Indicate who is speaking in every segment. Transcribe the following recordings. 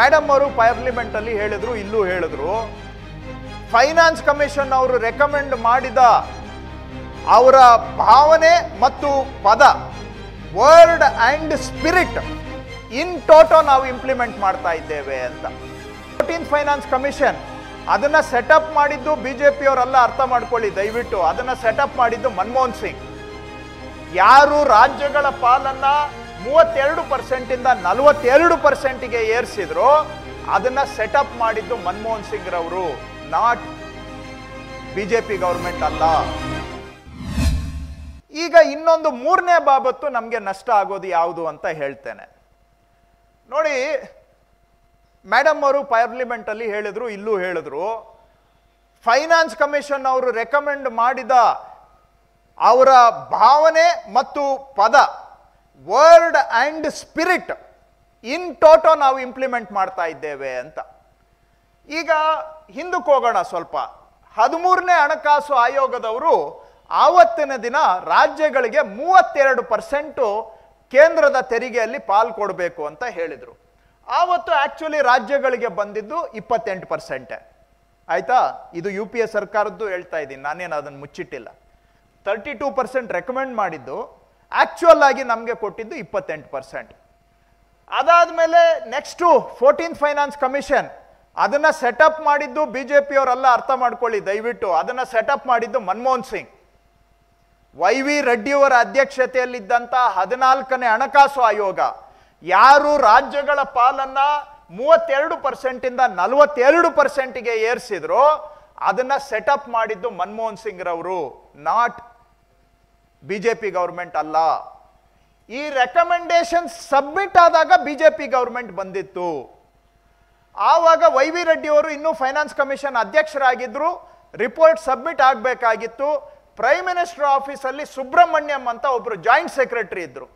Speaker 1: madam ಅವರು ಪಾರ್ಲಿಮೆಂಟಲ್ಲಿ ಹೇಳಿದ್ರು ಇಲ್ಲೂ ಹೇಳಿದ್ರು ಫೈನಾನ್ಸ್ ಕಮಿಷನ್ ಅವರು ರೆಕಮೆಂಡ್ ಮಾಡಿದ ಅವರ ಭಾವನೆ ಮತ್ತು ಪದ word and spirit in toto ನಾವು ಇಂಪ್ಲಿಮೆಂಟ್ ಮಾಡ್ತಾ ಇದ್ದೇವೆ ಅಂತ ಫೋರ್ಟೀನ್ ಫೈನಾನ್ಸ್ ಕಮಿಷನ್ ಅದನ್ನು ಸೆಟಪ್ ಮಾಡಿದ್ದು ಬಿ ಜೆ ಪಿಯವರೆಲ್ಲ ಅರ್ಥ ಮಾಡ್ಕೊಳ್ಳಿ ದಯವಿಟ್ಟು ಅದನ್ನು ಸೆಟಪ್ ಮಾಡಿದ್ದು ಮನಮೋಹನ್ ಸಿಂಗ್ ಯಾರು ರಾಜ್ಯಗಳ ಪಾಲನ್ನ ಮೂವತ್ತೆರಡು ಪರ್ಸೆಂಟಿಂದ ನಲವತ್ತೆರಡು ಪರ್ಸೆಂಟಿಗೆ ಏರಿಸಿದ್ರು ಅದನ್ನ ಸೆಟಪ್ ಮಾಡಿದ್ದು ಮನಮೋಹನ್ ಸಿಂಗ್ ರವರು ನಾಟ್ ಬಿಜೆಪಿ ಗೌರ್ಮೆಂಟ್ ಅಲ್ಲ ಈಗ ಇನ್ನೊಂದು ಮೂರನೇ ಬಾಬತ್ತು ನಮಗೆ ನಷ್ಟ ಆಗೋದು ಯಾವುದು ಅಂತ ಹೇಳ್ತೇನೆ ನೋಡಿ ಮೇಡಮ್ ಅವರು ಅಲ್ಲಿ ಹೇಳಿದ್ರು ಇಲ್ಲೂ ಹೇಳಿದ್ರು ಫೈನಾನ್ಸ್ ಕಮಿಷನ್ ಅವರು ರೆಕಮೆಂಡ್ ಮಾಡಿದ ಅವರ ಭಾವನೆ ಮತ್ತು ಪದ word and spirit in toto ನಾವು ಇಂಪ್ಲಿಮೆಂಟ್ ಮಾಡ್ತಾ ಇದ್ದೇವೆ ಅಂತ ಈಗ ಹಿಂದಕ್ಕೆ ಹೋಗೋಣ ಸ್ವಲ್ಪ ಹದಿಮೂರನೇ ಹಣಕಾಸು ಆಯೋಗದವರು ಆವತ್ತಿನ ದಿನ ರಾಜ್ಯಗಳಿಗೆ ಮೂವತ್ತೆರಡು ಪರ್ಸೆಂಟು ಕೇಂದ್ರದ ತೆರಿಗೆಯಲ್ಲಿ ಪಾಲ್ ಕೊಡಬೇಕು ಅಂತ ಹೇಳಿದರು ಆವತ್ತು ಆ್ಯಕ್ಚುಲಿ ರಾಜ್ಯಗಳಿಗೆ ಬಂದಿದ್ದು ಇಪ್ಪತ್ತೆಂಟು ಪರ್ಸೆಂಟೆ ಆಯಿತಾ ಇದು ಯು ಪಿ ಎ ಸರ್ಕಾರದ್ದು ಹೇಳ್ತಾ ಇದ್ದೀನಿ ನಾನೇನು ಅದನ್ನು ಮುಚ್ಚಿಟ್ಟಿಲ್ಲ ತರ್ಟಿ ಟೂ ಪರ್ಸೆಂಟ್ ರೆಕಮೆಂಡ್ ಮಾಡಿದ್ದು ಆಕ್ಚುಯಲ್ ಆಗಿ ನಮಗೆ ಕೊಟ್ಟಿದ್ದು ಇಪ್ಪತ್ತೆಂಟು ಪರ್ಸೆಂಟ್ ಅದಾದಮೇಲೆ ನೆಕ್ಸ್ಟು ಫೋರ್ಟೀನ್ ಫೈನಾನ್ಸ್ ಕಮಿಷನ್ ಅದನ್ನು ಸೆಟಪ್ ಮಾಡಿದ್ದು ಬಿ ಜೆ ಪಿಯವರೆಲ್ಲ ಅರ್ಥ ಮಾಡ್ಕೊಳ್ಳಿ ದಯವಿಟ್ಟು ಅದನ್ನು ಸೆಟಪ್ ಮಾಡಿದ್ದು ಮನಮೋಹನ್ ಸಿಂಗ್ ವೈ ವಿ ರೆಡ್ಡಿಯವರ ಅಧ್ಯಕ್ಷತೆಯಲ್ಲಿದ್ದಂಥ ಹದಿನಾಲ್ಕನೇ ಹಣಕಾಸು ಆಯೋಗ ಯಾರು ರಾಜ್ಯಗಳ ಪಾಲನ್ನು ಮೂವತ್ತೆರಡು ಪರ್ಸೆಂಟಿಂದ ನಲವತ್ತೆರಡು ಪರ್ಸೆಂಟಿಗೆ ಏರಿಸಿದ್ರು ಅದನ್ನು ಸೆಟಪ್ ಮಾಡಿದ್ದು ಮನಮೋಹನ್ ಸಿಂಗ್ರವರು not B J P government ಅಲ್ಲ ಈ ರೆಕಮೆಂಡೇಶನ್ ಸಬ್ಮಿಟ್ ಆದಾಗ ಬಿ ಜೆ ಪಿ ಗೌರ್ಮೆಂಟ್ ಬಂದಿತ್ತು ಆವಾಗ ವೈ ವಿ ಅವರು ಇನ್ನೂ ಫೈನಾನ್ಸ್ ಕಮಿಷನ್ ಅಧ್ಯಕ್ಷರಾಗಿದ್ದರು ರಿಪೋರ್ಟ್ ಸಬ್ಮಿಟ್ ಆಗಬೇಕಾಗಿತ್ತು ಪ್ರೈಮ್ ಮಿನಿಸ್ಟರ್ ಆಫೀಸಲ್ಲಿ ಸುಬ್ರಹ್ಮಣ್ಯಂ ಅಂತ ಒಬ್ಬರು ಜಾಯಿಂಟ್ ಸೆಕ್ರೆಟರಿ ಇದ್ದರು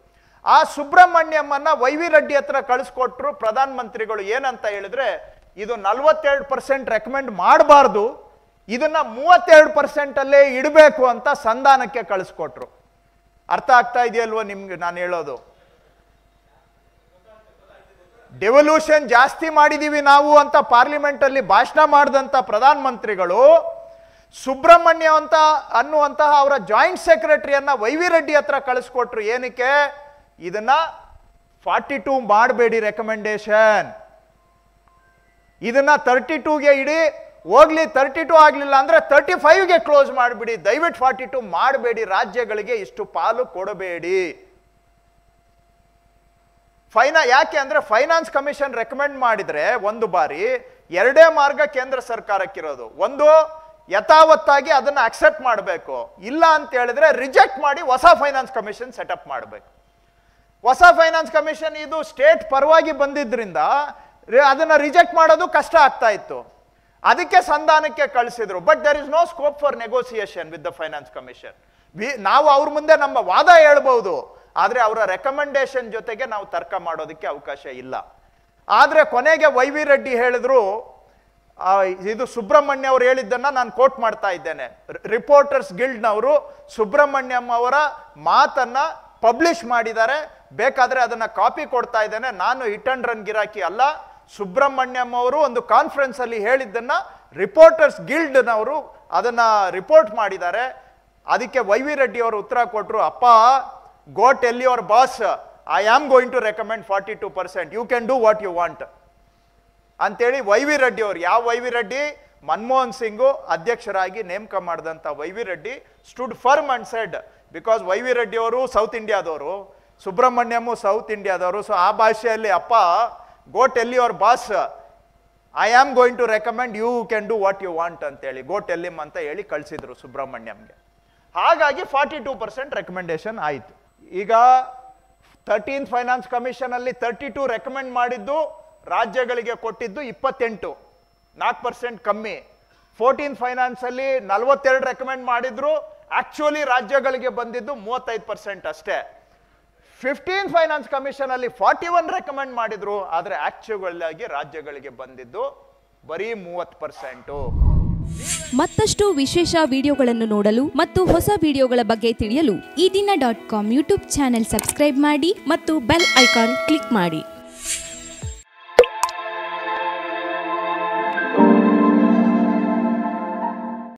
Speaker 1: ಆ ಸುಬ್ರಹ್ಮಣ್ಯಮ್ಮನ್ನು ವೈ ವಿ ರೆಡ್ಡಿ ಹತ್ರ ಕಳಿಸ್ಕೊಟ್ರು ಪ್ರಧಾನಮಂತ್ರಿಗಳು ಏನಂತ ಹೇಳಿದ್ರೆ ಇದು ನಲ್ವತ್ತೆರಡು ಪರ್ಸೆಂಟ್ ರೆಕಮೆಂಡ್ ಮಾಡಬಾರ್ದು ಇದನ್ನ ಮೂವತ್ತೆರಡು ಅಲ್ಲೇ ಇಡಬೇಕು ಅಂತ ಸಂಧಾನಕ್ಕೆ ಕಳಿಸ್ಕೊಟ್ರು ಅರ್ಥ ಆಗ್ತಾ ಇದೆಯಲ್ವ ನಿಮ್ಗೆ ನಾನು ಹೇಳೋದು ಡೆವಲ್ಯೂಷನ್ ಜಾಸ್ತಿ ಮಾಡಿದೀವಿ ನಾವು ಅಂತ ಅಲ್ಲಿ ಭಾಷಣ ಮಾಡಿದಂತ ಪ್ರಧಾನ ಮಂತ್ರಿಗಳು ಸುಬ್ರಹ್ಮಣ್ಯ ಅಂತ ಅನ್ನುವಂತಹ ಅವರ ಜಾಯಿಂಟ್ ಸೆಕ್ರೆಟರಿಯನ್ನ ವೈ ವಿ ರೆಡ್ಡಿ ಹತ್ರ ಕಳಿಸ್ಕೊಟ್ರು ಏನಕ್ಕೆ ಇದನ್ನ ಫಾರ್ಟಿ ಟೂ ಮಾಡಬೇಡಿ ರೆಕಮೆಂಡೇಶನ್ ಇದನ್ನ ತರ್ಟಿ ಟೂಗೆ ಇಡೀ ಹೋಗ್ಲಿ ತರ್ಟಿ ಟು ಆಗಲಿಲ್ಲ ಅಂದರೆ ತರ್ಟಿ ಫೈವ್ಗೆ ಕ್ಲೋಸ್ ಮಾಡಿಬಿಡಿ ದಯವಿಟ್ಟು ಫಾರ್ಟಿ ಟು ಮಾಡಬೇಡಿ ರಾಜ್ಯಗಳಿಗೆ ಇಷ್ಟು ಪಾಲು ಕೊಡಬೇಡಿ ಫೈನಾ ಯಾಕೆ ಅಂದರೆ ಫೈನಾನ್ಸ್ ಕಮಿಷನ್ ರೆಕಮೆಂಡ್ ಮಾಡಿದರೆ ಒಂದು ಬಾರಿ ಎರಡೇ ಮಾರ್ಗ ಕೇಂದ್ರ ಸರ್ಕಾರಕ್ಕಿರೋದು ಒಂದು ಯಥಾವತ್ತಾಗಿ ಅದನ್ನು ಅಕ್ಸೆಪ್ಟ್ ಮಾಡಬೇಕು ಇಲ್ಲ ಅಂತ ಹೇಳಿದ್ರೆ ರಿಜೆಕ್ಟ್ ಮಾಡಿ ಹೊಸ ಫೈನಾನ್ಸ್ ಕಮಿಷನ್ ಸೆಟಪ್ ಮಾಡಬೇಕು ಹೊಸ ಫೈನಾನ್ಸ್ ಕಮಿಷನ್ ಇದು ಸ್ಟೇಟ್ ಪರವಾಗಿ ಬಂದಿದ್ದರಿಂದ ಅದನ್ನು ರಿಜೆಕ್ಟ್ ಮಾಡೋದು ಕಷ್ಟ ಆಗ್ತಾ ಇತ್ತು ಅದಕ್ಕೆ ಸಂಧಾನಕ್ಕೆ ಕಳಿಸಿದ್ರು but there is no scope for negotiation with the finance commission we ನಾವು ಅವ್ರ ಮುಂದೆ ನಮ್ಮ ವಾದ ಹೇಳ್ಬೋದು ಆದರೆ ಅವರ ರೆಕಮೆಂಡೇಶನ್ ಜೊತೆಗೆ ನಾವು ತರ್ಕ ಮಾಡೋದಕ್ಕೆ ಅವಕಾಶ ಇಲ್ಲ ಆದರೆ ಕೊನೆಗೆ ವೈ ವಿ ರೆಡ್ಡಿ ಹೇಳಿದ್ರು ಇದು ಸುಬ್ರಹ್ಮಣ್ಯ ಅವರು ಹೇಳಿದ್ದನ್ನು ನಾನು ಕೋಟ್ ಮಾಡ್ತಾ ಇದ್ದೇನೆ ರಿಪೋರ್ಟರ್ಸ್ ಗಿಲ್ಡ್ನವರು ಸುಬ್ರಹ್ಮಣ್ಯಂ ಅವರ ಮಾತನ್ನು ಪಬ್ಲಿಷ್ ಮಾಡಿದ್ದಾರೆ ಬೇಕಾದರೆ ಅದನ್ನು ಕಾಪಿ ಕೊಡ್ತಾ ಇದ್ದೇನೆ ನಾನು ಹಿಟ್ ಅಂಡ್ ರನ್ ಗಿರಾಕಿ ಅಲ್ಲ ಸುಬ್ರಹ್ಮಣ್ಯಂ ಅವರು ಒಂದು ಕಾನ್ಫರೆನ್ಸ್ ಅಲ್ಲಿ ಹೇಳಿದ್ದನ್ನ ರಿಪೋರ್ಟರ್ಸ್ ಗಿಲ್ಡ್ನವರು ಅದನ್ನ ರಿಪೋರ್ಟ್ ಮಾಡಿದ್ದಾರೆ ಅದಕ್ಕೆ ವೈ ವಿ ರೆಡ್ಡಿ ಅವರು ಉತ್ತರ ಕೊಟ್ಟರು ಅಪ್ಪ go tell your boss I am going to recommend forty two percent you can do what you want ಅಂತೇಳಿ ವೈ ವಿ ರೆಡ್ಡಿ ಅವರು ಯಾವ ವೈ ವಿ ರೆಡ್ಡಿ ಮನಮೋಹನ್ ಸಿಂಗು ಅಧ್ಯಕ್ಷರಾಗಿ ನೇಮಕ ಮಾಡಿದಂಥ Y V Reddy stood firm and said because Y V Reddy ಅವರು south ಇಂಡಿಯಾದವರು ಸುಬ್ರಹ್ಮಣ್ಯಮು south ಇಂಡಿಯಾದವರು so ಆ ಭಾಷೆಯಲ್ಲಿ ಅಪ್ಪ go tell your boss I am going to recommend you can do what you want ಅಂತೇಳಿ ಗೋ ಟೆಲ್ಲಿಮ್ ಅಂತ ಹೇಳಿ ಕಳಿಸಿದ್ರು ಸುಬ್ರಹ್ಮಣ್ಯಂಗೆ ಹಾಗಾಗಿ ಫಾರ್ಟಿ ಟೂ ಪರ್ಸೆಂಟ್ ರೆಕಮೆಂಡೇಶನ್ ಆಯಿತು ಈಗ ತರ್ಟೀನ್ ಫೈನಾನ್ಸ್ ಕಮಿಷನ್ ಅಲ್ಲಿ ತರ್ಟಿ ಟೂ ರೆಕಮೆಂಡ್ ಮಾಡಿದ್ದು ರಾಜ್ಯಗಳಿಗೆ ಕೊಟ್ಟಿದ್ದು ಇಪ್ಪತ್ತೆಂಟು ನಾಲ್ಕು ಪರ್ಸೆಂಟ್ ಕಮ್ಮಿ ಫೋರ್ಟೀನ್ ಫೈನಾನ್ಸಲ್ಲಿ ನಲ್ವತ್ತೆರಡು ರೆಕಮೆಂಡ್ ಮಾಡಿದ್ರು ಆಕ್ಚುಲಿ ರಾಜ್ಯಗಳಿಗೆ ಬಂದಿದ್ದು ಮೂವತ್ತೈದು ಪರ್ಸೆಂಟ್ ಅಷ್ಟೇ ಫಿಫ್ಟೀನ್ ಫೈನಾನ್ಸ್ ಕಮಿಷನ್ ಅಲ್ಲಿ ಫಾರ್ಟಿ ಒನ್ ರೆಕಮೆಂಡ್ ಮಾಡಿದ್ರು ಆದರೆ ಆಕ್ಚುವಲ್ ರಾಜ್ಯಗಳಿಗೆ ಬಂದಿದ್ದು ಬರೀ ಮೂವತ್ತು ಪರ್ಸೆಂಟು ಮತ್ತಷ್ಟು ವಿಶೇಷ ವಿಡಿಯೋಗಳನ್ನು ನೋಡಲು ಮತ್ತು ಹೊಸ ವಿಡಿಯೋಗಳ ಬಗ್ಗೆ ತಿಳಿಯಲು ಈ ದಿನ dot com YouTube channel subscribe ಮಾಡಿ ಮತ್ತು ಬೆಲ್ ಐಕಾನ್ ಕ್ಲಿಕ್ ಮಾಡಿ